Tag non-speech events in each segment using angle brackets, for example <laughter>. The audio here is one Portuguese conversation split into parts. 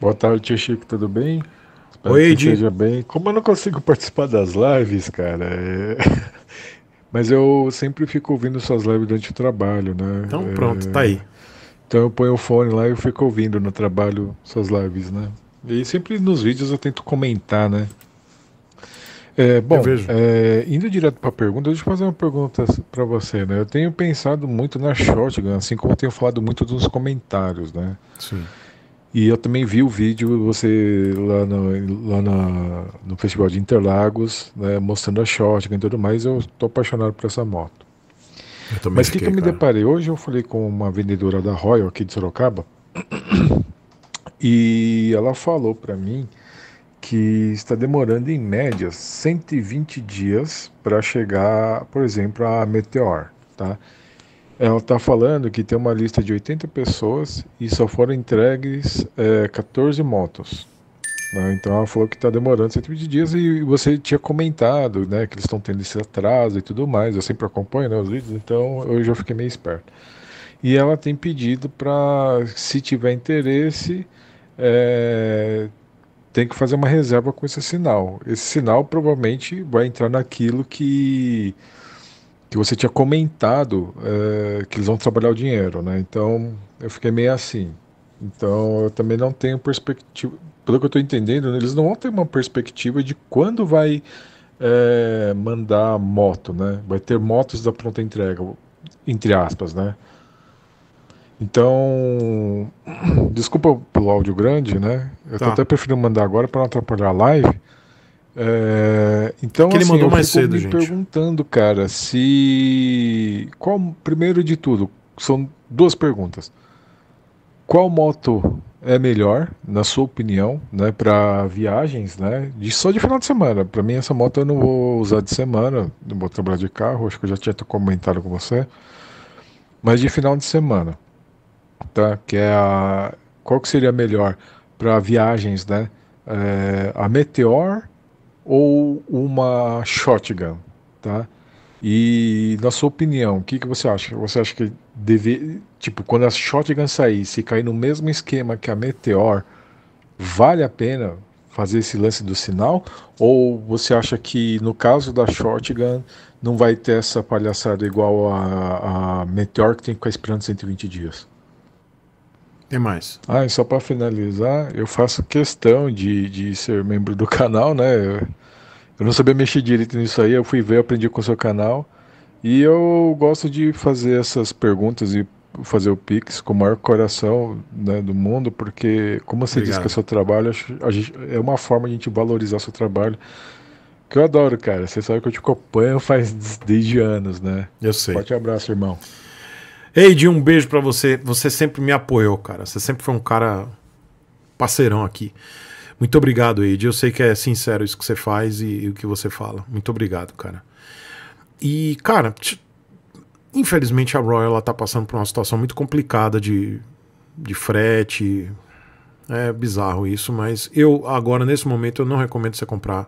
Boa tarde, tio Chico, tudo bem? Espero Oi, Ed. seja bem. Como eu não consigo participar das lives, cara, é... <laughs> mas eu sempre fico ouvindo suas lives durante o trabalho, né? Então é, pronto, é... tá aí. Então eu ponho o fone lá e eu fico ouvindo no trabalho suas lives, né? E sempre nos vídeos eu tento comentar, né? É, bom, é, indo direto para a pergunta, deixa eu fazer uma pergunta para você, né? Eu tenho pensado muito na shotgun, assim como eu tenho falado muito dos comentários, né? Sim. E eu também vi o vídeo você lá no, lá na, no Festival de Interlagos, né, mostrando a shotgun e tudo mais. Eu estou apaixonado por essa moto. Mas o que, que, eu me deparei? Hoje eu falei com uma vendedora da Royal aqui de Sorocaba <coughs> e ela falou para mim que está demorando em média 120 dias para chegar, por exemplo, a Meteor, tá? ela está falando que tem uma lista de 80 pessoas e só foram entregues é, eh, 14 motos. Né? Então ela falou que está demorando 120 tipo dias e você tinha comentado né, que eles estão tendo esse atraso e tudo mais. Eu sempre acompanho né, os vídeos, então eu já fiquei meio esperto. E ela tem pedido para, se tiver interesse, é, tem que fazer uma reserva com esse sinal. Esse sinal provavelmente vai entrar naquilo que que você tinha comentado é, que eles vão trabalhar o dinheiro, né? Então eu fiquei meio assim. Então eu também não tenho perspectiva. Pelo que eu estou entendendo, eles não vão ter uma perspectiva de quando vai é, mandar moto, né? Vai ter motos da pronta entrega, entre aspas, né? Então, <clears throat> desculpa pelo áudio grande, né? Eu tá. tô até preferindo mandar agora para não atrapalhar a live. É, então, que ele assim, mandou eu mais cedo, me gente. perguntando, cara, se. Qual, primeiro de tudo, são duas perguntas. Qual moto é melhor, na sua opinião, né, para viagens, né, de só de final de semana. Para mim essa moto eu não vou usar de semana, não vou trabalhar de carro, acho que eu já tinha comentado com você. Mas de final de semana, tá? Que é a qual que seria melhor para viagens, né? É, a Meteor ou uma shotgun, tá? E na sua opinião, o que, que você acha? Você acha que deve, tipo, quando a shotgun sair, se cair no mesmo esquema que a Meteor, vale a pena fazer esse lance do sinal? Ou você acha que no caso da shotgun não vai ter essa palhaçada igual a, a Meteor que tem que ficar esperando 120 dias? Tem mais. Ah, e só para finalizar, eu faço questão de, de ser membro do canal, né? Eu, eu não sabia mexer direito nisso aí, eu fui ver, aprendi com o seu canal. E eu gosto de fazer essas perguntas e fazer o Pix com o maior coração né, do mundo, porque, como você Obrigado. disse que é seu trabalho, gente, é uma forma de a gente valorizar seu trabalho. Que eu adoro, cara. Você sabe que eu te acompanho faz desde anos, né? Eu sei. Forte abraço, irmão. Eide, um beijo para você. Você sempre me apoiou, cara. Você sempre foi um cara parceirão aqui. Muito obrigado, Eide. Eu sei que é sincero isso que você faz e, e o que você fala. Muito obrigado, cara. E, cara, infelizmente a Royal ela tá passando por uma situação muito complicada de, de frete. É bizarro isso, mas eu agora, nesse momento, eu não recomendo você comprar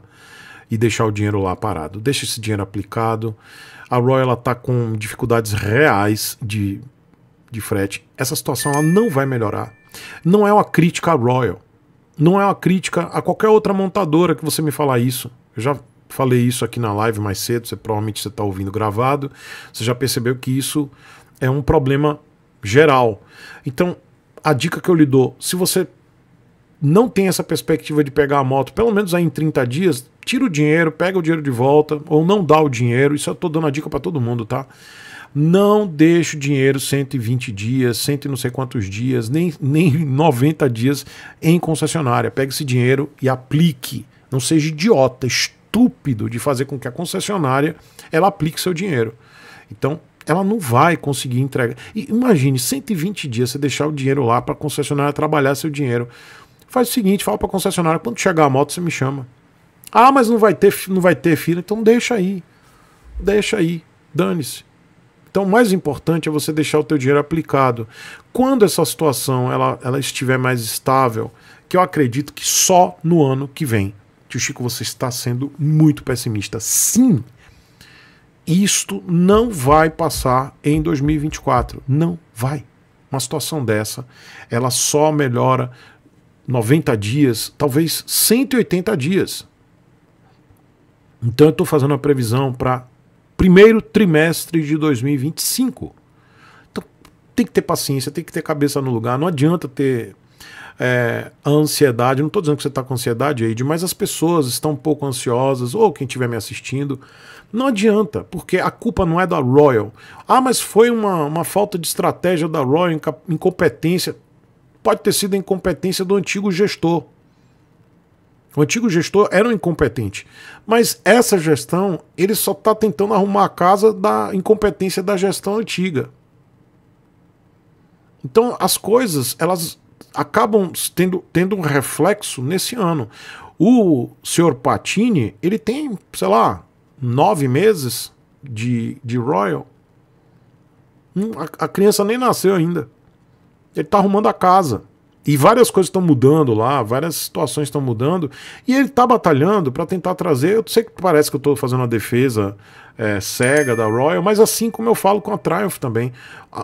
e deixar o dinheiro lá parado. Deixa esse dinheiro aplicado. A Royal está tá com dificuldades reais de, de frete. Essa situação ela não vai melhorar. Não é uma crítica à Royal. Não é uma crítica a qualquer outra montadora que você me falar isso. Eu já falei isso aqui na live mais cedo, você provavelmente está ouvindo gravado. Você já percebeu que isso é um problema geral. Então, a dica que eu lhe dou, se você não tem essa perspectiva de pegar a moto, pelo menos aí em 30 dias, tira o dinheiro, pega o dinheiro de volta, ou não dá o dinheiro, isso eu tô dando a dica para todo mundo, tá? Não deixe o dinheiro 120 dias, cento e não sei quantos dias, nem, nem 90 <laughs> dias em concessionária. Pega esse dinheiro e aplique. Não seja idiota, estúpido de fazer com que a concessionária ela aplique seu dinheiro. Então, ela não vai conseguir entregar. E imagine, 120 dias você deixar o dinheiro lá para a concessionária trabalhar seu dinheiro. Faz o seguinte, fala para a concessionária, quando chegar a moto você me chama. Ah, mas não vai ter, não vai ter fila, então deixa aí. Deixa aí, dane-se. Então, o mais importante é você deixar o teu dinheiro aplicado. Quando essa situação ela, ela estiver mais estável, que eu acredito que só no ano que vem. Tio Chico, você está sendo muito pessimista. Sim, isto não vai passar em 2024. Não vai. Uma situação dessa, ela só melhora 90 dias, talvez 180 dias. Então eu estou fazendo a previsão para primeiro trimestre de 2025. Então tem que ter paciência, tem que ter cabeça no lugar. Não adianta ter é, ansiedade. Não estou dizendo que você está com ansiedade, aí, mas as pessoas estão um pouco ansiosas, ou quem estiver me assistindo. Não adianta, porque a culpa não é da Royal. Ah, mas foi uma, uma falta de estratégia da Royal, incompetência pode ter sido a incompetência do antigo gestor. O antigo gestor era um incompetente. Mas essa gestão, ele só está tentando arrumar a casa da incompetência da gestão antiga. Então as coisas, elas acabam tendo, tendo um reflexo nesse ano. O senhor Patini, ele tem, sei lá, nove meses de, de Royal. Hum, a, a criança nem nasceu ainda. Ele está arrumando a casa. E várias coisas estão mudando lá, várias situações estão mudando, e ele está batalhando para tentar trazer. Eu sei que parece que eu estou fazendo uma defesa é, cega da Royal, mas assim como eu falo com a Triumph também,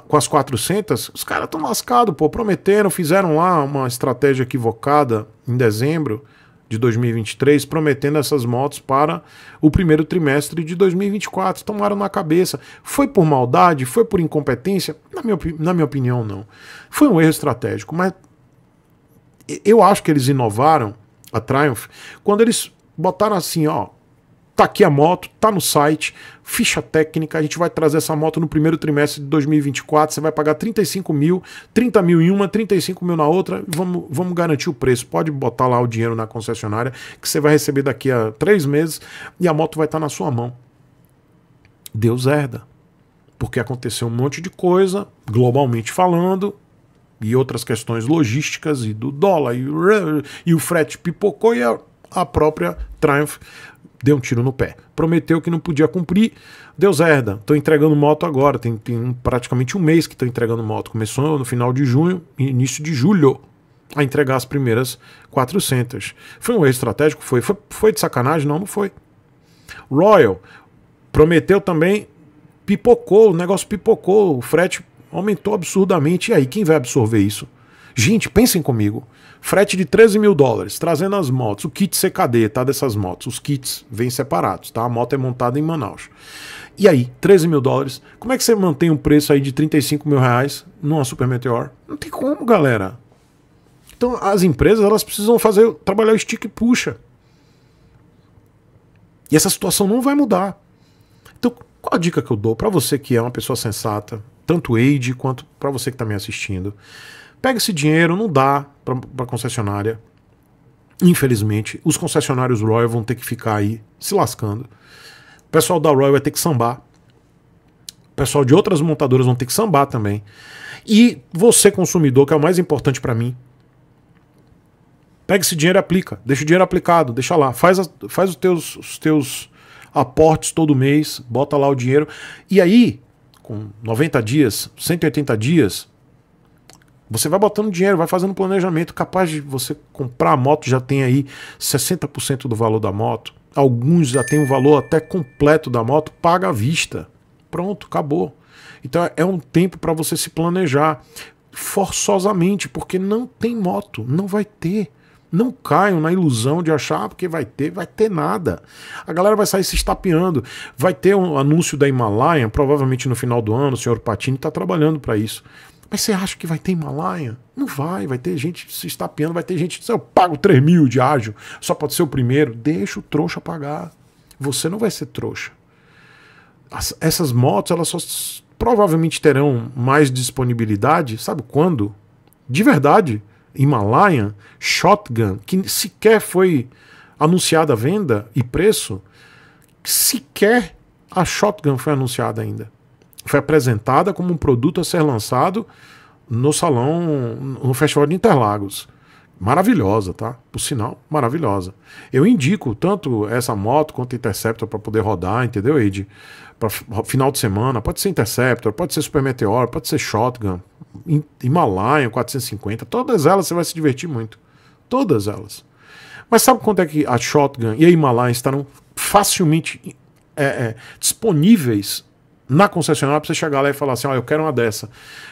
com as 400, os caras estão lascados, pô. Prometeram, fizeram lá uma estratégia equivocada em dezembro, de 2023, prometendo essas motos para o primeiro trimestre de 2024. Tomaram na cabeça. Foi por maldade? Foi por incompetência? Na minha, na minha opinião, não. Foi um erro estratégico, mas eu acho que eles inovaram a Triumph quando eles botaram assim, ó, Tá aqui a moto, tá no site, ficha técnica. A gente vai trazer essa moto no primeiro trimestre de 2024. Você vai pagar 35 mil, 30 mil em uma, 35 mil na outra. Vamos, vamos garantir o preço. Pode botar lá o dinheiro na concessionária que você vai receber daqui a três meses e a moto vai estar tá na sua mão. Deus herda. Porque aconteceu um monte de coisa, globalmente falando, e outras questões logísticas e do dólar, e, e o frete pipocou e a a própria Triumph deu um tiro no pé. Prometeu que não podia cumprir, deu zerda. Estou entregando moto agora, tem, tem praticamente um mês que estou entregando moto. Começou no final de junho, início de julho, a entregar as primeiras 400. Foi um erro estratégico? Foi. Foi, foi de sacanagem? Não, não foi. Royal prometeu também, pipocou, o negócio pipocou, o frete aumentou absurdamente. E aí, quem vai absorver isso? Gente, pensem comigo. Frete de 13 mil dólares, trazendo as motos, o kit CKD, tá? Dessas motos. Os kits vêm separados, tá? A moto é montada em Manaus. E aí, 13 mil dólares, como é que você mantém um preço aí de 35 mil reais numa Super Meteor? Não tem como, galera. Então, as empresas, elas precisam fazer, trabalhar o stick e puxa. E essa situação não vai mudar. Então, qual a dica que eu dou para você que é uma pessoa sensata, tanto Age quanto para você que está me assistindo? Pega esse dinheiro, não dá para a concessionária. Infelizmente, os concessionários Royal vão ter que ficar aí se lascando. O pessoal da Royal vai ter que sambar. O pessoal de outras montadoras vão ter que sambar também. E você, consumidor, que é o mais importante para mim, pega esse dinheiro e aplica. Deixa o dinheiro aplicado, deixa lá. Faz, a, faz os teus, os teus aportes todo mês, bota lá o dinheiro. E aí, com 90 dias, 180 dias, você vai botando dinheiro, vai fazendo planejamento, capaz de você comprar a moto, já tem aí 60% do valor da moto. Alguns já tem o valor até completo da moto, paga à vista. Pronto, acabou. Então é um tempo para você se planejar forçosamente, porque não tem moto, não vai ter. Não caiam na ilusão de achar ah, porque vai ter, vai ter nada. A galera vai sair se estapeando. Vai ter um anúncio da Himalaia, provavelmente no final do ano. O senhor Patini está trabalhando para isso. Mas você acha que vai ter Himalaia? Não vai, vai ter gente se estapeando, vai ter gente eu pago 3 mil de ágio, só pode ser o primeiro. Deixa o trouxa pagar. Você não vai ser trouxa. As, essas motos, elas só provavelmente terão mais disponibilidade, sabe quando? De verdade. Himalaia, Shotgun, que sequer foi anunciada a venda e preço, sequer a Shotgun foi anunciada ainda foi apresentada como um produto a ser lançado no salão, no Festival de Interlagos. Maravilhosa, tá? Por sinal, maravilhosa. Eu indico tanto essa moto quanto a Interceptor para poder rodar, entendeu, Ed? Para final de semana, pode ser Interceptor, pode ser Super Meteor, pode ser Shotgun, Himalaia 450, todas elas você vai se divertir muito. Todas elas. Mas sabe quanto é que a Shotgun e a Himalaia estarão facilmente é, é, disponíveis na concessionária para você chegar lá e falar assim: ó, oh, eu quero uma dessa.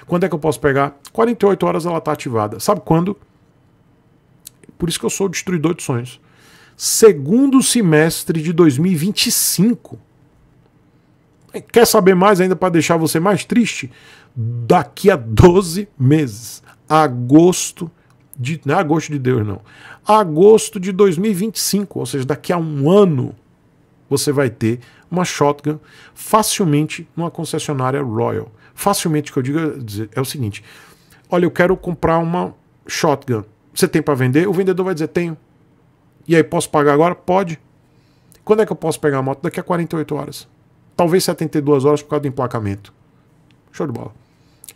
Quando é que eu posso pegar? 48 horas ela está ativada. Sabe quando? Por isso que eu sou o destruidor de sonhos. Segundo semestre de 2025. Quer saber mais ainda para deixar você mais triste? Daqui a 12 meses, agosto de. Não é agosto de Deus, não. Agosto de 2025, ou seja, daqui a um ano você vai ter uma shotgun facilmente numa concessionária Royal. Facilmente que eu digo é, é o seguinte: olha, eu quero comprar uma shotgun. Você tem para vender? O vendedor vai dizer: tenho. E aí, posso pagar agora? Pode. Quando é que eu posso pegar a moto? Daqui a 48 horas. Talvez 72 horas por causa do emplacamento. Show de bola.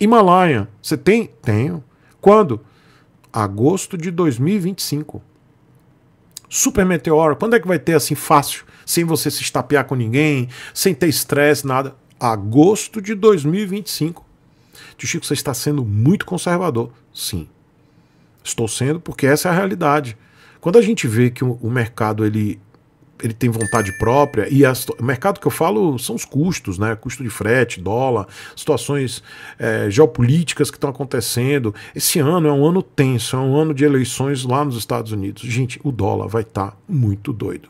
Himalaia, você tem? Tenho. Quando? Agosto de 2025 super meteoro. Quando é que vai ter assim fácil, sem você se estapear com ninguém, sem ter estresse, nada? Agosto de 2025. Tio Chico, você está sendo muito conservador. Sim. Estou sendo porque essa é a realidade. Quando a gente vê que o mercado ele ele tem vontade própria e as, o mercado que eu falo são os custos, né? Custo de frete, dólar, situações é, geopolíticas que estão acontecendo. Esse ano é um ano tenso, é um ano de eleições lá nos Estados Unidos. Gente, o dólar vai estar tá muito doido.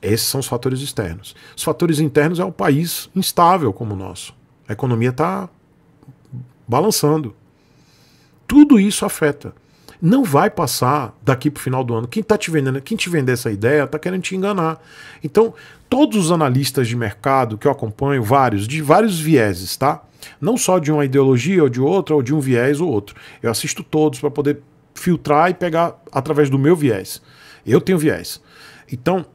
Esses são os fatores externos. Os fatores internos é um país instável como o nosso. A economia está balançando. Tudo isso afeta não vai passar daqui para o final do ano. Quem está te vendendo, quem te vender essa ideia está querendo te enganar. Então, todos os analistas de mercado que eu acompanho, vários, de vários vieses, tá? Não só de uma ideologia ou de outra, ou de um viés ou outro. Eu assisto todos para poder filtrar e pegar através do meu viés. Eu tenho viés. Então,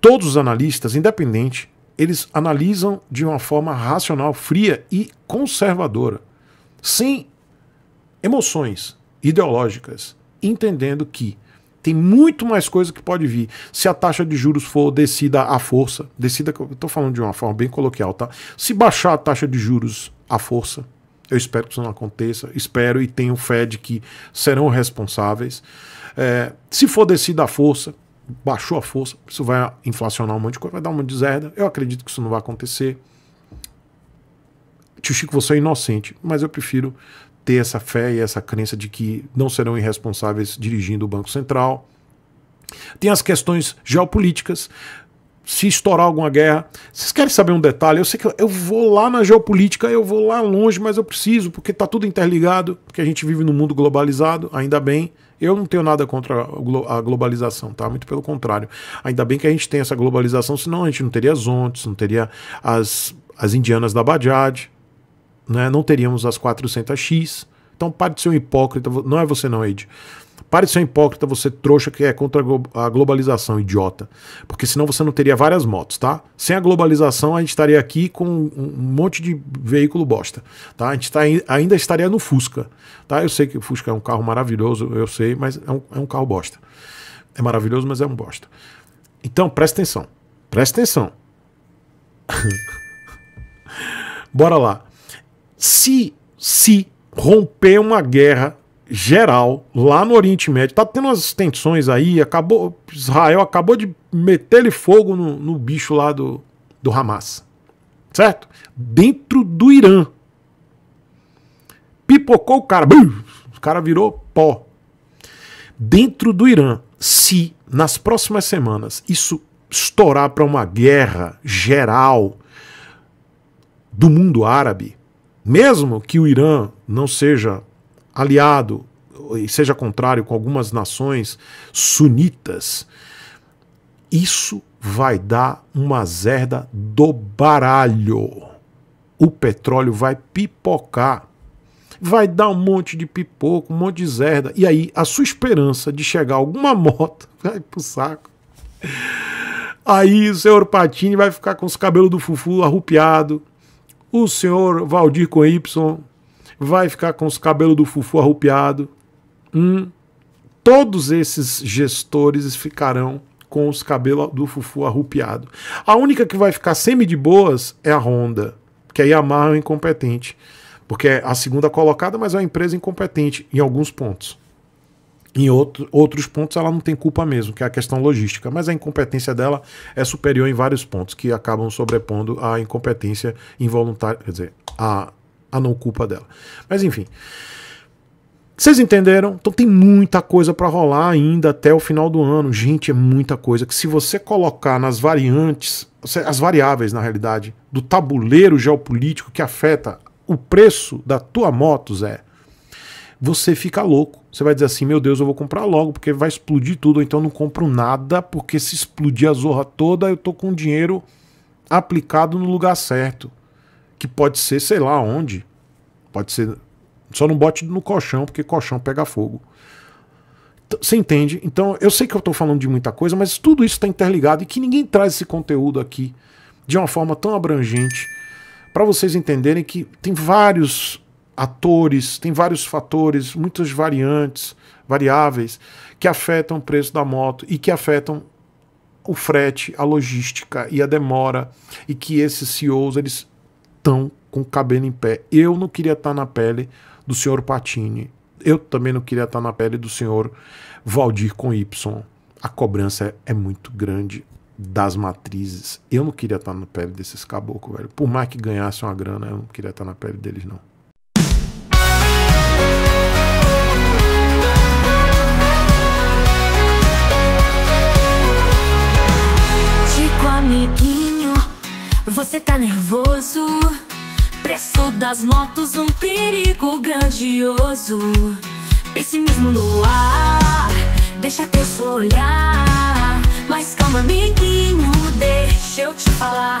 todos os analistas, independente, eles analisam de uma forma racional, fria e conservadora, sem emoções ideológicas, entendendo que tem muito mais coisa que pode vir. Se a taxa de juros for descida à força, descida, eu estou falando de uma forma bem coloquial, tá? Se baixar a taxa de juros à força, eu espero que isso não aconteça, espero e tenho fé de que serão responsáveis. É, se for descida à força, baixou a força, isso vai inflacionar um monte de coisa, vai dar uma deserda. Eu acredito que isso não vai acontecer. Tio Chico, você é inocente, mas eu prefiro ter essa fé e essa crença de que não serão irresponsáveis dirigindo o Banco Central. Tem as questões geopolíticas. Se estourar alguma guerra, vocês querem saber um detalhe? Eu sei que eu vou lá na geopolítica, eu vou lá longe, mas eu preciso, porque está tudo interligado, porque a gente vive num mundo globalizado, ainda bem. Eu não tenho nada contra a globalização, tá? Muito pelo contrário. Ainda bem que a gente tem essa globalização, senão a gente não teria as ONTs, não teria as, as indianas da Bajaj, né? não teríamos as 400x. Então pare de ser um hipócrita, não é você não, Ed. Pare de ser um hipócrita, você trouxa que é contra a globalização, idiota. Porque senão você não teria várias motos, tá? Sem a globalização, a gente estaria aqui com um monte de veículo bosta, tá? A gente tá, ainda estaria no Fusca, tá? Eu sei que o Fusca é um carro maravilhoso, eu sei, mas é um, é um carro bosta. É maravilhoso, mas é um bosta. Então, presta atenção. Presta atenção. <laughs> Bora lá se se romper uma guerra geral lá no Oriente Médio, tá tendo umas tensões aí, acabou Israel acabou de meter fogo no, no bicho lá do, do Hamas, certo? Dentro do Irã, pipocou o cara, bum, o cara virou pó. Dentro do Irã, se nas próximas semanas isso estourar para uma guerra geral do mundo árabe, mesmo que o Irã não seja aliado e seja contrário com algumas nações sunitas, isso vai dar uma zerda do baralho. O petróleo vai pipocar. Vai dar um monte de pipoco, um monte de zerda. E aí a sua esperança de chegar alguma <laughs> moto vai pro saco. Aí o senhor Patini vai ficar com os cabelos do fufu arrupiado, o senhor Valdir com Y vai ficar com os cabelos do Fufu arrupiado. Hum, todos esses gestores ficarão com os cabelos do Fufu arrupiado. A única que vai ficar semi de boas é a Honda, que a Yamaha é incompetente, porque é a segunda colocada, mas é uma empresa incompetente em alguns pontos. Em outro, outros pontos ela não tem culpa mesmo, que é a questão logística, mas a incompetência dela é superior em vários pontos que acabam sobrepondo a incompetência involuntária, quer dizer, a, a não culpa dela. Mas enfim. Vocês entenderam? Então tem muita coisa para rolar ainda até o final do ano. Gente, é muita coisa que se você colocar nas variantes, as variáveis na realidade do tabuleiro geopolítico que afeta o preço da tua moto, Zé você fica louco. Você vai dizer assim: meu Deus, eu vou comprar logo, porque vai explodir tudo, ou então não compro nada, porque se explodir a zorra toda, eu tô com dinheiro aplicado no lugar certo. Que pode ser, sei lá onde. Pode ser. Só não bote no colchão, porque colchão pega fogo. Você entende? Então, eu sei que eu estou falando de muita coisa, mas tudo isso está interligado e que ninguém traz esse conteúdo aqui de uma forma tão abrangente para vocês entenderem que tem vários atores, tem vários fatores, muitas variantes, variáveis, que afetam o preço da moto e que afetam o frete, a logística e a demora, e que esses CEOs estão com o cabelo em pé. Eu não queria estar tá na pele do senhor Patini. Eu também não queria estar tá na pele do senhor Valdir com Y. A cobrança é, muito grande das matrizes. Eu não queria estar tá na pele desses caboclos, velho. Por mais que ganhassem uma grana, eu não queria estar na pele deles, não. amiguinho, você tá nervoso Preço das motos, um perigo grandioso Pessimismo no ar, deixa teu olhar Mas calma, amiguinho, deixa eu te falar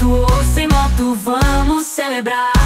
mato ou sem moto, vamos celebrar.